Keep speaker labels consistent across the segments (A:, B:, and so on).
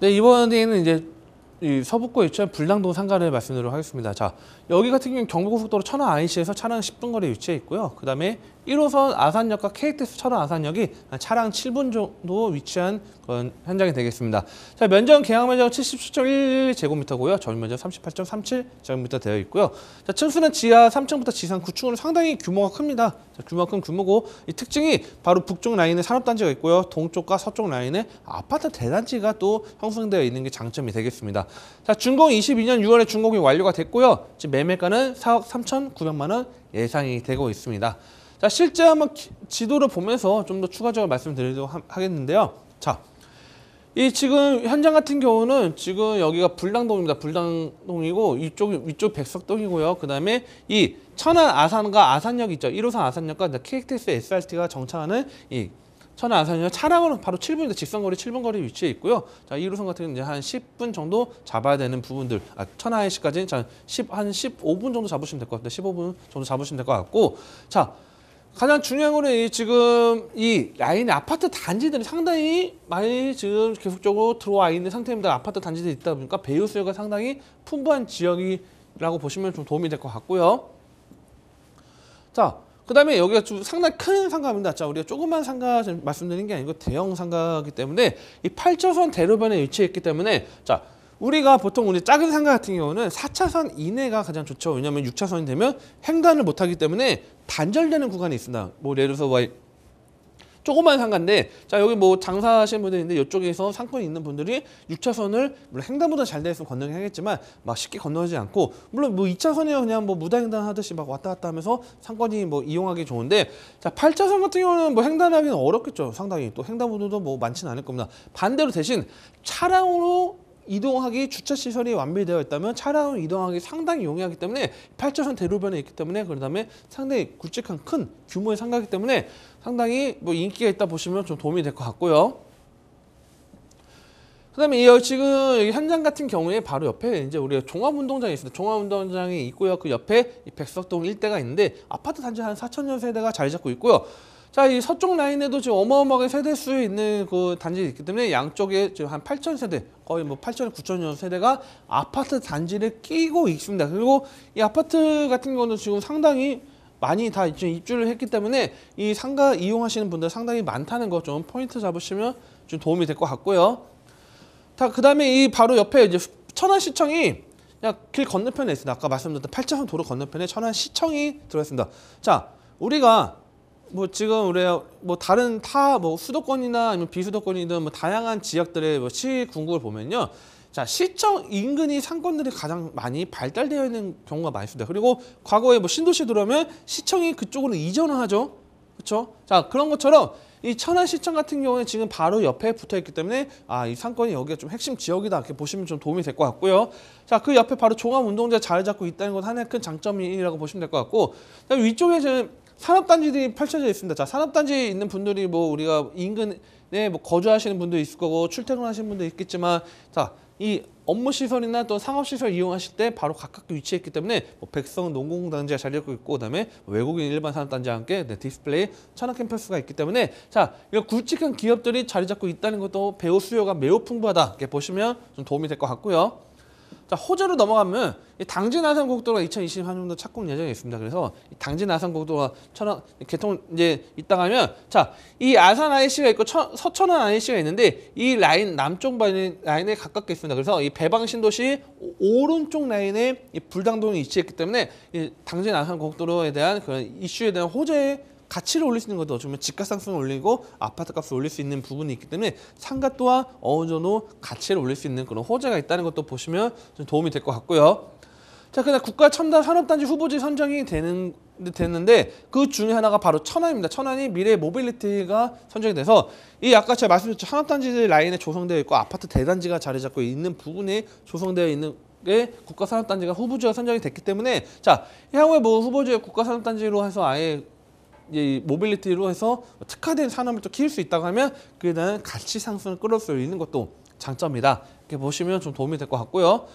A: 근데 네, 이번에는 이제 이 서북구에 위치한 불량동 상가를 말씀드리도록 하겠습니다. 자, 여기 같은 경우는 경부고속도로 천안 IC에서 차량 10분 거리 에 위치해 있고요. 그 다음에 1호선 아산역과 KTX 천안 아산역이 차량 7분 정도 위치한 그런 현장이 되겠습니다. 자, 면적 은계항 면적 77.11제곱미터고요. 전면 면적 38.37제곱미터 되어 있고요. 자, 층수는 지하 3층부터 지상 9층으로 상당히 규모가 큽니다. 자, 규모가 큰 규모고 이 특징이 바로 북쪽 라인에 산업단지가 있고요. 동쪽과 서쪽 라인에 아파트 대단지가 또 형성되어 있는 게 장점이 되겠습니다. 자, 준공 22년 6월에 준공이 완료가 됐고요. 지금 매매가는 4억 3,900만 원 예상이 되고 있습니다. 자, 실제 한번 기, 지도를 보면서 좀 더 추가적으로 말씀드리도록 하, 하겠는데요. 자, 이 지금 현장 같은 경우는 지금 여기가 불당동입니다. 불당동이고 이쪽 위쪽 백석동이고요. 그다음에 이 천안 아산과 아산역 있죠. 1호선 아산역과 KTX SRT가 정차하는 이 천안 안산이면 차량으로 바로 7분인데 직선거리 7분 거리 위치에 있고요. 자, 1호선 같은 경우는 이제 한 10분 정도 잡아야 되는 부분들. 아, 천안시까지는 한 10, 한 15분 정도 잡으시면 될 것같아데 15분 정도 잡으시면 될 것 같고. 자, 가장 중요한 거는 이 지금 이 라인의 아파트 단지들이 상당히 많이 지금 계속적으로 들어와 있는 상태입니다. 아파트 단지들이 있다 보니까 배우 수요가 상당히 풍부한 지역이라고 보시면 좀 도움이 될 것 같고요. 자, 그 다음에 여기가 좀 상당히 큰 상가입니다. 자, 우리가 조그만 상가 말씀드린 게 아니고 대형 상가이기 때문에 이 8차선 대로변에 위치했기 때문에 자, 우리가 보통 우리 작은 상가 같은 경우는 4차선 이내가 가장 좋죠. 왜냐하면 6차선이 되면 횡단을 못하기 때문에 단절되는 구간이 있습니다. 뭐 예를 들어서 조그만 상가인데 자 여기 뭐 장사하시는 분들 있는데 이쪽에서 상권이 있는 분들이 6차선을 물론 횡단보다 잘돼 있으면 건너긴 하겠지만 막 쉽게 건너지 않고 물론 뭐 2차선에 그냥 뭐 무단횡단 하듯이 막 왔다 갔다 하면서 상권이 뭐 이용하기 좋은데 자 8차선 같은 경우는 뭐 횡단하기는 어렵겠죠 상당히 또 횡단보도도 뭐 많지는 않을 겁니다 반대로 대신 차량으로 이동하기 주차 시설이 완비되어 있다면 차량으 이동하기 상당히 용이하기 때문에 8차선 대로변에 있기 때문에 그다음에 상당히 굵직한 큰 규모의 상가이기 때문에 상당히 뭐 인기가 있다 보시면 좀 도움이 될 것 같고요. 그다음에 이 지금 현장 같은 경우에 바로 옆에 이제 우리가 종합운동장이 있습니다. 종합운동장이 있고요. 그 옆에 이 백석동 일대가 있는데 아파트 단지 한 4천여 세대가 자리 잡고 있고요. 자, 이 서쪽 라인에도 지금 어마어마하게 세대 수 있는 그 단지 있기 때문에 양쪽에 지금 한 8천 세대, 거의 뭐 8천, 9천 세대가 아파트 단지를 끼고 있습니다. 그리고 이 아파트 같은 경우는 지금 상당히 많이 다 지금 입주를 했기 때문에 이 상가 이용하시는 분들 상당히 많다는 거 좀 포인트 잡으시면 좀 도움이 될 것 같고요. 자, 그 다음에 이 바로 옆에 이제 천안시청이 그냥 길 건너편에 있습니다. 아까 말씀드렸던 8차선 도로 건너편에 천안시청이 들어있습니다. 자, 우리가 뭐 지금 우리 뭐 다른 타 뭐 수도권이나 아니면 비수도권이든 뭐 다양한 지역들의 뭐 시군구를 보면요. 자, 시청 인근이 상권들이 가장 많이 발달되어 있는 경우가 많습니다. 그리고 과거에 뭐 신도시 들어오면 시청이 그쪽으로 이전을 하죠. 그렇죠? 자, 그런 것처럼 이 천안시청 같은 경우는 지금 바로 옆에 붙어 있기 때문에 아, 이 상권이 여기가 좀 핵심 지역이다. 이렇게 보시면 좀 도움이 될 것 같고요. 자, 그 옆에 바로 종합운동장 자리 잡고 있다는 건 하나의 큰 장점이라고 보시면 될 것 같고, 위쪽에 지금 산업단지들이 펼쳐져 있습니다. 자, 산업단지에 있는 분들이 뭐 우리가 인근에 뭐 거주하시는 분도 있을 거고 출퇴근하시는 분도 있겠지만 자, 이 업무 시설이나 또 상업 시설 이용하실 때 바로 각각 위치해 있기 때문에 뭐 백성 농공단지가 자리 잡고 있고 그다음에 외국인 일반 산업단지와 함께 네, 디스플레이 천하 캠퍼스가 있기 때문에 자 이런 굵직한 기업들이 자리 잡고 있다는 것도 배우 수요가 매우 풍부하다 이렇게 보시면 좀 도움이 될 것 같고요. 자, 호주로 넘어가면 당진 아산 고속도로가 2020년 한정도 착공 예정이 있습니다. 그래서 당진 아산 고속도로가 천안 개통 이제 있다 가면 자, 이 아산 IC가 있고 천, 서천안 IC가 있는데 이 라인 남쪽 라인, 라인에 가깝게 있습니다. 그래서 이 배방 신도시 오른쪽 라인에 이 불당동이 위치했기 때문에 이 당진 아산 고속도로에 대한 그런 이슈에 대한 호재의 가치를 올릴 수 있는 것도 어쩌면 집값 상승을 올리고 아파트 값을 올릴 수 있는 부분이 있기 때문에 상가 또한 어느 정도 가치를 올릴 수 있는 그런 호재가 있다는 것도 보시면 좀 도움이 될 것 같고요. 자, 그다음 국가 첨단 산업단지 후보지 선정이 되는 됐는데 그 중에 하나가 바로 천안입니다. 천안이 미래 모빌리티가 선정이 돼서 이 아까 제가 말씀드렸죠 산업단지 라인에 조성되어 있고 아파트 대단지가 자리 잡고 있는 부분에 조성되어 있는 게 국가산업단지가 후보지가 선정이 됐기 때문에 자 향후에 뭐 후보지 국가산업단지로 해서 아예 이 모빌리티로 해서 특화된 산업을 또 키울 수 있다고 하면 그에 대 가치 상승을 끌어올 수 있는 것도 장점이다. 이렇게 보시면 좀 도움이 될 것 같고요.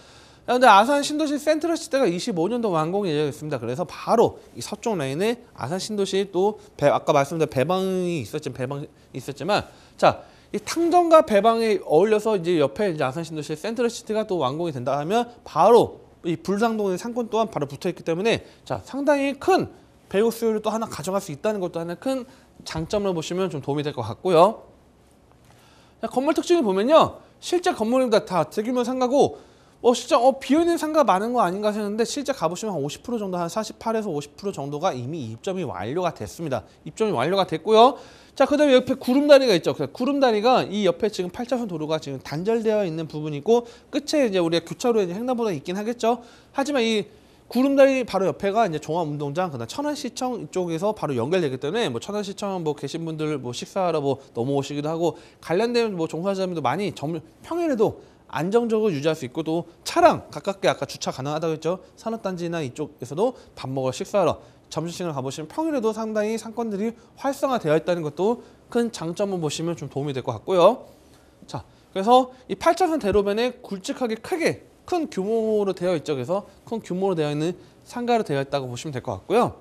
A: 그런데 아산 신도시 센트럴 시대가 25년도 완공 예정 있습니다. 그래서 바로 이 서쪽 라인에 아산 신도시 또 배, 아까 말씀드린 배방이 있었지만 배방 있었지만 자. 이 탕정과 배방이 어울려서 이제 옆에 이제 아산 신도시 센트럴 시티가 또 완공이 된다 하면 바로 이 불상동의 상권 또한 바로 붙어 있기 때문에 자 상당히 큰 배우 수요를 또 하나 가져갈 수 있다는 것도 하나 큰 장점을 보시면 좀 도움이 될 것 같고요. 자, 건물 특징을 보면요. 실제 건물입니다. 다 대규모 상가고 어, 진짜 어, 비어있는 상가 많은 거 아닌가 했는데 실제 가보시면 한 50% 정도 한 48에서 50% 정도가 이미 입점이 완료가 됐습니다. 입점이 완료가 됐고요. 자, 그다음에 옆에 구름다리가 있죠. 구름다리가 이 옆에 지금 8차선 도로가 지금 단절되어 있는 부분이고 끝에 이제 우리가 교차로에 횡단보도 가 있긴 하겠죠. 하지만 이 구름다리 바로 옆에가 이제 종합운동장 그다음 천안시청 쪽에서 바로 연결되기 때문에 뭐 천안시청 뭐 계신 분들 뭐 식사하러 뭐 넘어오시기도 하고 관련된 뭐 종사자분도 많이 점, 평일에도 안정적으로 유지할 수 있고 또 차량 가깝게 아까 주차 가능하다고 했죠 산업단지나 이쪽에서도 밥먹으 식사하러 점심시간을 가보시면 평일에도 상당히 상권들이 활성화되어 있다는 것도 큰 장점을 보시면 좀 도움이 될 것 같고요 자 그래서 이 8차선 대로변에 굵직하게 크게 큰 규모로 되어 있죠. 그래서 큰 규모로 되어 있는 상가로 되어 있다고 보시면 될 것 같고요.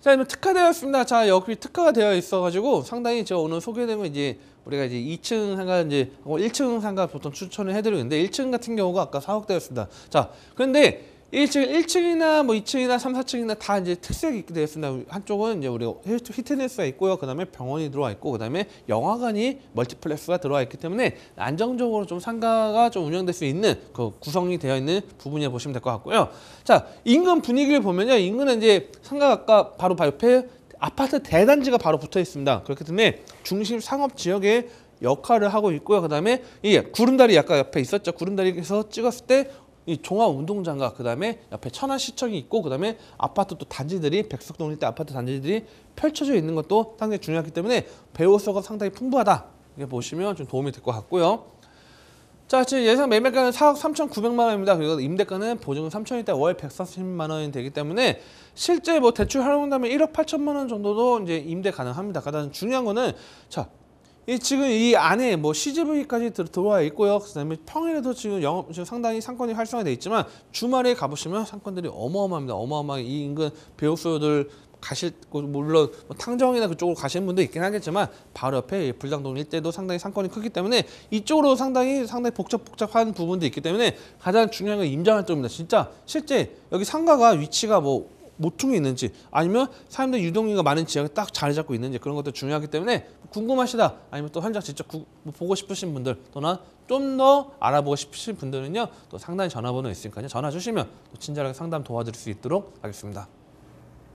A: 자, 이제 특화되어 있습니다. 자, 여기 특화가 되어 있어가지고 상당히 제가 오늘 소개되면 이제 우리가 이제 2층 상가 이제 1층 어, 상가 보통 추천을 해드리는데 1층 같은 경우가 아까 4억 되었습니다. 자, 그런데 1층, 1층이나 뭐 2층이나 3, 4층이나 다 이제 특색이 있게 되어 있습니다. 한쪽은 이제 우리 히트네스가 있고요. 그 다음에 병원이 들어와 있고, 그 다음에 영화관이 멀티플렉스가 들어와 있기 때문에 안정적으로 좀 상가가 좀 운영될 수 있는 그 구성이 되어 있는 부분이라 보시면 될 것 같고요. 자, 인근 분위기를 보면요. 인근은 이제 상가가 바로 바로 옆에 아파트 대단지가 바로 붙어 있습니다. 그렇기 때문에 중심 상업 지역에 역할을 하고 있고요. 그 다음에 이 구름다리 약간 옆에 있었죠. 구름다리에서 찍었을 때이 종합운동장과 그다음에 옆에 천안시청이 있고 그다음에 아파트 또 단지들이 백석동 일대 아파트 단지들이 펼쳐져 있는 것도 상당히 중요하기 때문에 배우소가 상당히 풍부하다 이게 보시면 좀 도움이 될 것 같고요. 자 지금 예상 매매가는 4억 3,900만 원입니다. 그리고 임대가는 보증금 3천이대 월 140만 원이 되기 때문에 실제 뭐 대출 활용한다면 1억 8천만 원 정도도 이제 임대 가능합니다. 가장 중요한 거는 자이 지금 이 안에 뭐 CGV까지 들어와 있고요. 그다음에 평일에도 지금 영업 지금 상당히 상권이 활성화돼 있지만 주말에 가보시면 상권들이 어마어마합니다. 어마어마하게 이 인근 배우수들 요 가실 곳 물론 뭐 탕정이나 그쪽으로 가시는 분도 있긴 하겠지만 바로 옆에 불당동 일대도 상당히 상권이 크기 때문에 이쪽으로 상당히 상당히 복잡 복잡한 부분도 있기 때문에 가장 중요한 건 임장 활동입니다. 진짜 실제 여기 상가가 위치가 뭐 모퉁이 있는지 아니면 사람들 유동인구가 많은 지역에 딱 자리 잡고 있는지 그런 것도 중요하기 때문에 궁금하시다 아니면 또 현장 직접 구, 뭐 보고 싶으신 분들 또는 좀 더 알아보고 싶으신 분들은요 또 상담 전화번호 있으니까요 전화 주시면 친절하게 상담 도와드릴 수 있도록 하겠습니다.